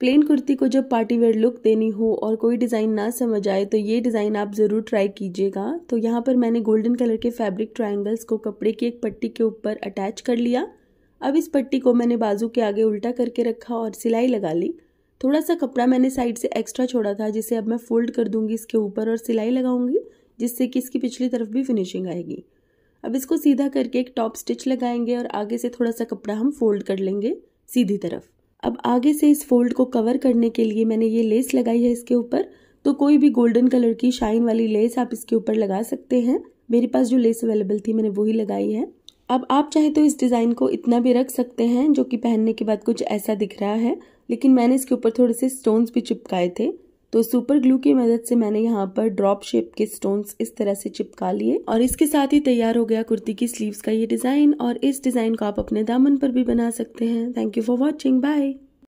plane kurti को जब party wear look देनी हो और कोई डिज़ाइन ना समझ आए तो ये डिज़ाइन आप ज़रूर ट्राई कीजिएगा तो यहाँ पर मैंने गोल्डन कलर के फैब्रिक ट्रायंगल्स को कपड़े की एक पट्टी के ऊपर अटैच कर लिया अब इस पट्टी को मैंने बाजू के आगे उल्टा करके रखा और सिलाई लगा ली थोड़ा सा कपड़ा मैंने साइड से एक्स्ट्रा छोड़ा था जिसे अब मैं फोल्ड कर दूंगी इसके ऊपर और सिलाई लगाऊंगी जिससे कि इसकी पिछली तरफ भी फिनिशिंग आएगी अब इसको सीधा करके एक टॉप स्टिच लगाएंगे और आगे से थोड़ा सा कपड़ा हम फोल्ड कर लेंगे सीधी तरफ अब आगे से इस फोल्ड को कवर करने के लिए मैंने ये लेस लगाई है इसके ऊपर तो कोई भी गोल्डन कलर की शाइन वाली लेस आप इसके ऊपर लगा सकते हैं मेरे पास जो लेस अवेलेबल थी मैंने वही लगाई है अब आप चाहे तो इस डिज़ाइन को इतना भी रख सकते हैं जो कि पहनने के बाद कुछ ऐसा दिख रहा है लेकिन मैंने इसके ऊपर थोड़े से स्टोन्स भी चिपकाए थे तो सुपर ग्लू की मदद से मैंने यहाँ पर ड्रॉप शेप के स्टोन्स इस तरह से चिपका लिए और इसके साथ ही तैयार हो गया कुर्ती की स्लीव्स का ये डिज़ाइन और इस डिज़ाइन को आप अपने दामन पर भी बना सकते हैं thank you for watching bye